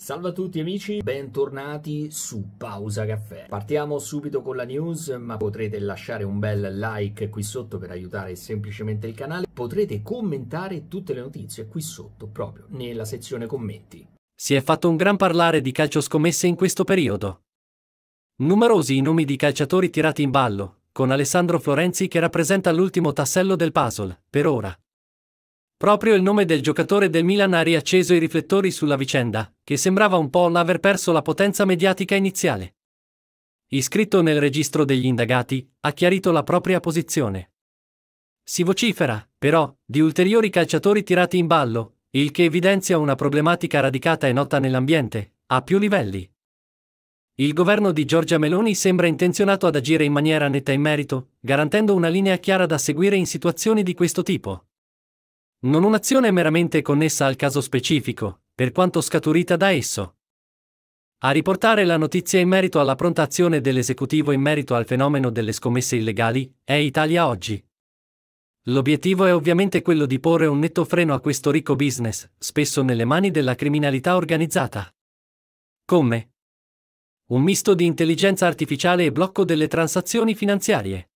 Salve a tutti amici, bentornati su Pausa Caffè. Partiamo subito con la news, ma potrete lasciare un bel like qui sotto per aiutare semplicemente il canale. Potrete commentare tutte le notizie qui sotto, proprio nella sezione commenti. Si è fatto un gran parlare di calcio scommesse in questo periodo. Numerosi i nomi di calciatori tirati in ballo, con Alessandro Florenzi che rappresenta l'ultimo tassello del puzzle, per ora. Proprio il nome del giocatore del Milan ha riacceso i riflettori sulla vicenda, che sembrava un po' l'aver perso la potenza mediatica iniziale. Iscritto nel registro degli indagati, ha chiarito la propria posizione. Si vocifera, però, di ulteriori calciatori tirati in ballo, il che evidenzia una problematica radicata e nota nell'ambiente, a più livelli. Il governo di Giorgia Meloni sembra intenzionato ad agire in maniera netta in merito, garantendo una linea chiara da seguire in situazioni di questo tipo. Non un'azione meramente connessa al caso specifico, per quanto scaturita da esso. A riportare la notizia in merito alla pronta azione dell'esecutivo in merito al fenomeno delle scommesse illegali è Italia Oggi. L'obiettivo è ovviamente quello di porre un netto freno a questo ricco business, spesso nelle mani della criminalità organizzata. Come? Un misto di intelligenza artificiale e blocco delle transazioni finanziarie.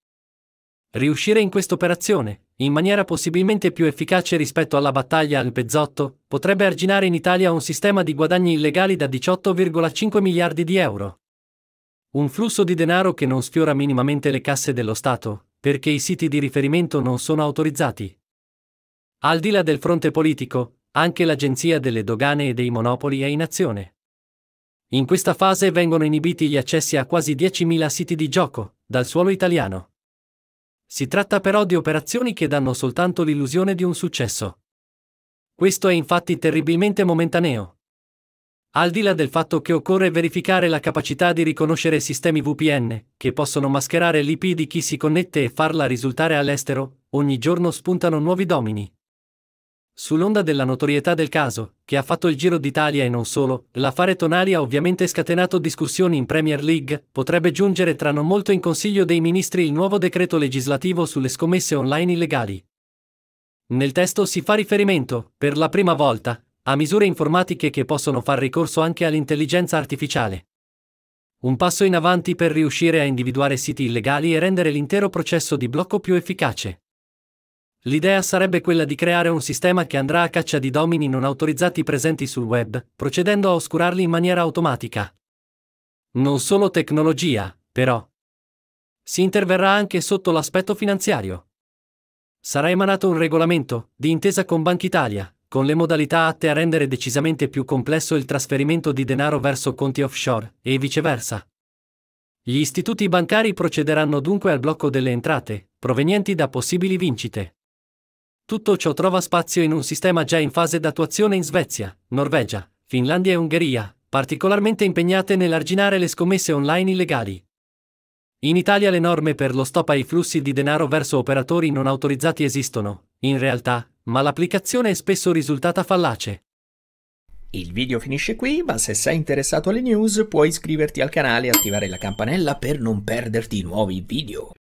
Riuscire in questa operazione, in maniera possibilmente più efficace rispetto alla battaglia al pezzotto, potrebbe arginare in Italia un sistema di guadagni illegali da 18,5 miliardi di euro. Un flusso di denaro che non sfiora minimamente le casse dello Stato, perché i siti di riferimento non sono autorizzati. Al di là del fronte politico, anche l'Agenzia delle dogane e dei monopoli è in azione. In questa fase vengono inibiti gli accessi a quasi 10.000 siti di gioco, dal suolo italiano. Si tratta però di operazioni che danno soltanto l'illusione di un successo. Questo è infatti terribilmente momentaneo. Al di là del fatto che occorre verificare la capacità di riconoscere sistemi VPN, che possono mascherare l'IP di chi si connette e farla risultare all'estero, ogni giorno spuntano nuovi domini. Sull'onda della notorietà del caso, che ha fatto il giro d'Italia e non solo, l'affare Tonali ha ovviamente scatenato discussioni in Premier League, potrebbe giungere tra non molto in Consiglio dei Ministri il nuovo decreto legislativo sulle scommesse online illegali. Nel testo si fa riferimento, per la prima volta, a misure informatiche che possono far ricorso anche all'intelligenza artificiale. Un passo in avanti per riuscire a individuare siti illegali e rendere l'intero processo di blocco più efficace. L'idea sarebbe quella di creare un sistema che andrà a caccia di domini non autorizzati presenti sul web, procedendo a oscurarli in maniera automatica. Non solo tecnologia, però. Si interverrà anche sotto l'aspetto finanziario. Sarà emanato un regolamento, di intesa con Banca Italia, con le modalità atte a rendere decisamente più complesso il trasferimento di denaro verso conti offshore, e viceversa. Gli istituti bancari procederanno dunque al blocco delle entrate, provenienti da possibili vincite. Tutto ciò trova spazio in un sistema già in fase d'attuazione in Svezia, Norvegia, Finlandia e Ungheria, particolarmente impegnate nell'arginare le scommesse online illegali. In Italia le norme per lo stop ai flussi di denaro verso operatori non autorizzati esistono, in realtà, ma l'applicazione è spesso risultata fallace. Il video finisce qui, ma se sei interessato alle news puoi iscriverti al canale e attivare la campanella per non perderti i nuovi video.